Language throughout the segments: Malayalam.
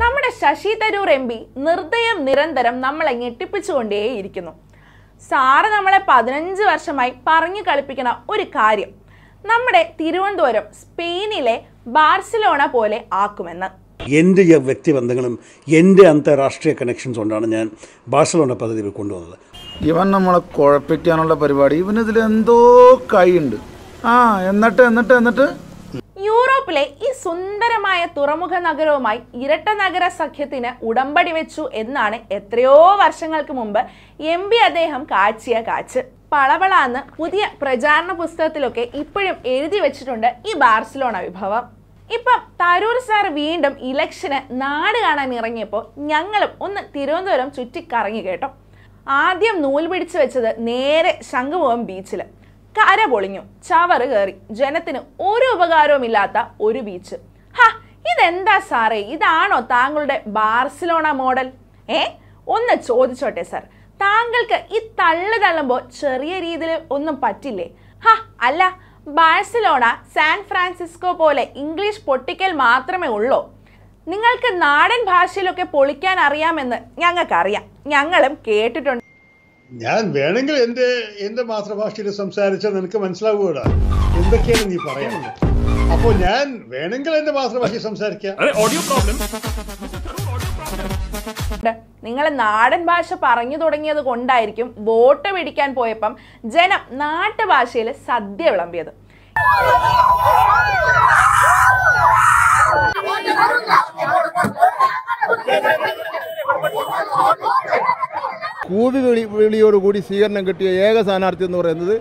നമ്മുടെ ശശി തരൂർ എം പി നിർദ്ദയം നിരന്തരം നമ്മളെ ഞെട്ടിപ്പിച്ചുകൊണ്ടേയിരിക്കുന്നു സാറ് നമ്മളെ പതിനഞ്ച് വർഷമായി പറഞ്ഞു കളിപ്പിക്കുന്ന ഒരു കാര്യം നമ്മുടെ തിരുവനന്തപുരം സ്പെയിനിലെ ബാർസിലോണ പോലെ ആക്കുമെന്ന് എൻ്റെ വ്യക്തിബന്ധങ്ങളും എൻ്റെ അന്താരാഷ്ട്രീയ കണക്ഷൻസ് കൊണ്ടാണ് ഞാൻ ബാഴ്സലോണ പദ്ധതി കൊണ്ടുവന്നത് ഇവൻ നമ്മളെ കുഴപ്പിക്കാനുള്ള പരിപാടി ഇവനിതിൽ എന്തോ കൈയുണ്ട് ആ എന്നിട്ട് എന്നിട്ട് എന്നിട്ട് യൂറോപ്പിലെ ഈ സുന്ദരമായ തുറമുഖ നഗരവുമായി ഇരട്ട നഗര സഖ്യത്തിന് ഉടമ്പടി വെച്ചു എന്നാണ് എത്രയോ വർഷങ്ങൾക്ക് മുമ്പ് എം പി അദ്ദേഹം കാച്ചിയ കാച്ച് പളവളാന്ന് പുതിയ പ്രചാരണ പുസ്തകത്തിലൊക്കെ ഇപ്പോഴും എഴുതി വെച്ചിട്ടുണ്ട് ഈ ബാർസലോണ വിഭവം ഇപ്പം തരൂർ സാർ വീണ്ടും ഇലക്ഷന് നാട് കാണാൻ ഇറങ്ങിയപ്പോൾ ഞങ്ങളും ഒന്ന് തിരുവനന്തപുരം ചുറ്റിക്കറങ്ങി കേട്ടോ ആദ്യം നൂൽ പിടിച്ചു വെച്ചത് നേരെ ശംഖുമുഖം ബീച്ചിൽ കര പൊളിഞ്ഞു ചവറ് കയറി ജനത്തിന് ഒരു ഉപകാരവുമില്ലാത്ത ഒരു ബീച്ച് ഹ ഇതെന്താ സാറേ ഇതാണോ താങ്കളുടെ ബാർസിലോണ മോഡൽ ഏ ഒന്ന് ചോദിച്ചോട്ടെ സാർ താങ്കൾക്ക് ഈ തള്ളു തള്ളുമ്പോൾ ചെറിയ രീതിയിൽ ഒന്നും പറ്റില്ലേ ഹ അല്ല ബാഴ്സലോണ സാൻ ഫ്രാൻസിസ്കോ പോലെ ഇംഗ്ലീഷ് പൊട്ടിക്കൽ മാത്രമേ ഉള്ളൂ നിങ്ങൾക്ക് നാടൻ ഭാഷയിലൊക്കെ പൊളിക്കാൻ അറിയാമെന്ന് ഞങ്ങൾക്കറിയാം ഞങ്ങളും കേട്ടിട്ടുണ്ട് ഞാൻ വേണമെങ്കിൽ എന്റെ എന്റെ മാതൃഭാഷയിൽ സംസാരിച്ചാൽ നിനക്ക് മനസ്സിലാവുകടാ എന്തൊക്കെയാണ് നീ പറയുന്നത് അപ്പോൾ ഞാൻ വേണമെങ്കിൽ എന്റെ മാതൃഭാഷയിൽ സംസാരിക്കാം ഓഡിയോ പ്രോബ്ലം നിങ്ങൾ നാടൻ ഭാഷ പറഞ്ഞു തുടങ്ങിയത് കൊണ്ടായിരിക്കും വോട്ട് പിടിക്കാൻ പോയപ്പം ജനം നാട്ടുഭാഷയിൽ സദ്യ വിളമ്പിയത് കൂവി വിളി വിളിയോടുകൂടി സ്വീകരണം കിട്ടിയ ഏക സ്ഥാനാർത്ഥി എന്ന് പറയുന്നത്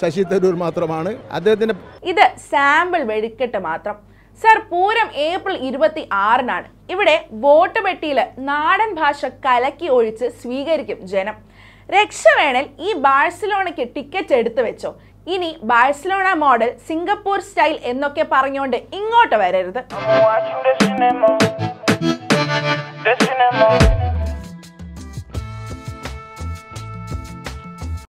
ശശി തരൂർ മാത്രമാണ് അദ്ദേഹത്തിന്റെ ഇത് സാമ്പിൾ വെടിക്കെട്ട് മാത്രം സർ പൂരം ഏപ്രിൽ ഇരുപത്തി ആറിനാണ് ഇവിടെ വോട്ട് പെട്ടിയിൽ നാടൻ ഭാഷ കലക്കി ഒഴിച്ച് സ്വീകരിക്കും ജനം വേണൽ ഈ ബാഴ്സലോണയ്ക്ക് ടിക്കറ്റ് എടുത്തു വെച്ചോ ഇനി ബാഴ്സലോണ മോഡൽ സിംഗപ്പൂർ സ്റ്റൈൽ എന്നൊക്കെ പറഞ്ഞുകൊണ്ട് ഇങ്ങോട്ട് വരരുത്